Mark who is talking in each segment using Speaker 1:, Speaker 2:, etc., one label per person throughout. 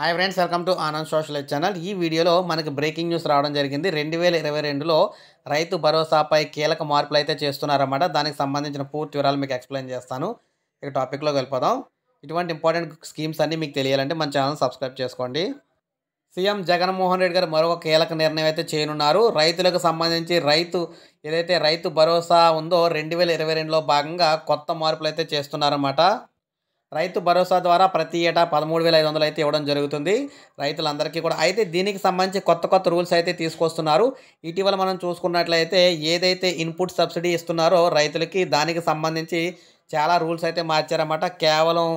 Speaker 1: hi friends welcome to Anand social channel ఈ వీడియోలో మనకి బ్రేకింగ్ న్యూస్ రావడం జరిగింది రెండు వేల ఇరవై రెండులో రైతు భరోసాపై కీలక మార్పులు అయితే చేస్తున్నారన్నమాట దానికి సంబంధించిన పూర్తి వివరాలు మీకు ఎక్స్ప్లెయిన్ చేస్తాను ఇక టాపిక్లోకి వెళ్ళిపోదాం ఇటువంటి ఇంపార్టెంట్ స్కీమ్స్ అన్నీ మీకు తెలియాలంటే మన ఛానల్ సబ్స్క్రైబ్ చేసుకోండి సీఎం జగన్మోహన్ రెడ్డి గారు మరొక కీలక నిర్ణయం అయితే చేయనున్నారు రైతులకు సంబంధించి రైతు ఏదైతే రైతు భరోసా ఉందో రెండు వేల ఇరవై రెండులో భాగంగా కొత్త మార్పులు అయితే చేస్తున్నారన్నమాట రైతు భరోసా ద్వారా ప్రతి ఏటా పదమూడు వేల ఐదు వందలు అయితే ఇవ్వడం జరుగుతుంది రైతులందరికీ కూడా అయితే దీనికి సంబంధించి కొత్త కొత్త రూల్స్ అయితే తీసుకొస్తున్నారు ఇటీవల మనం చూసుకున్నట్లయితే ఏదైతే ఇన్పుట్ సబ్సిడీ ఇస్తున్నారో రైతులకి దానికి సంబంధించి చాలా రూల్స్ అయితే మార్చారన్నమాట కేవలం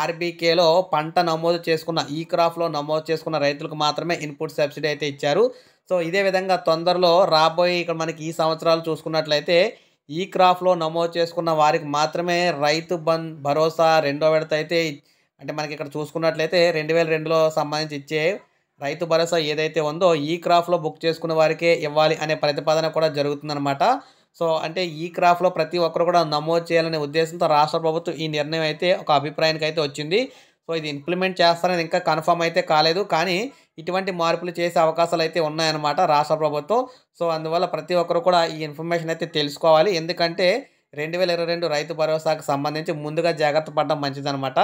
Speaker 1: ఆర్బీకేలో పంట నమోదు చేసుకున్న ఈ క్రాప్లో నమోదు చేసుకున్న రైతులకు మాత్రమే ఇన్పుట్ సబ్సిడీ అయితే ఇచ్చారు సో ఇదే విధంగా తొందరలో రాబోయే ఇక్కడ మనకి ఈ సంవత్సరాలు చూసుకున్నట్లయితే ఈ క్రాప్లో నమోదు చేసుకున్న వారికి మాత్రమే రైతు బన్ భరోసా రెండో విడత అయితే అంటే మనకి ఇక్కడ చూసుకున్నట్లయితే రెండు వేల రెండులో సంబంధించి ఇచ్చే రైతు భరోసా ఏదైతే ఉందో ఈ క్రాప్లో బుక్ చేసుకున్న వారికే ఇవ్వాలి అనే ప్రతిపాదన కూడా జరుగుతుందన్నమాట సో అంటే ఈ క్రాఫ్లో ప్రతి ఒక్కరు కూడా నమోదు చేయాలనే ఉద్దేశంతో రాష్ట్ర ప్రభుత్వం ఈ నిర్ణయం అయితే ఒక అభిప్రాయానికి అయితే వచ్చింది సో ఇది ఇంప్లిమెంట్ చేస్తారని ఇంకా కన్ఫర్మ్ అయితే కాలేదు కానీ ఇటువంటి మార్పులు చేసే అవకాశాలు అయితే ఉన్నాయన్నమాట రాష్ట్ర ప్రభుత్వం సో అందువల్ల ప్రతి ఒక్కరు కూడా ఈ ఇన్ఫర్మేషన్ అయితే తెలుసుకోవాలి ఎందుకంటే రెండు వేల ఇరవై రెండు రైతు భరోసాకు సంబంధించి ముందుగా జాగ్రత్త పడడం మంచిదనమాట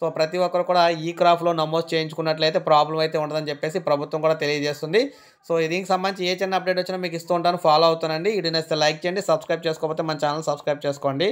Speaker 1: సో ప్రతి ఒక్కరు కూడా ఈ క్రాఫ్లో నమోదు చేయించుకున్నట్లయితే ప్రాబ్లం అయితే ఉండదని చెప్పేసి ప్రభుత్వం కూడా తెలియజేస్తుంది సో దీనికి సంబంధించి ఏ చిన్న అప్డేట్ వచ్చినా మీకు ఇస్తూ ఉంటాను ఫాలో అవుతానండి ఇటు నచ్చితే లైక్ చేయండి సబ్స్క్రైబ్ చేసుకోకపోతే మన ఛానల్ సబ్స్క్రైబ్ చేసుకోండి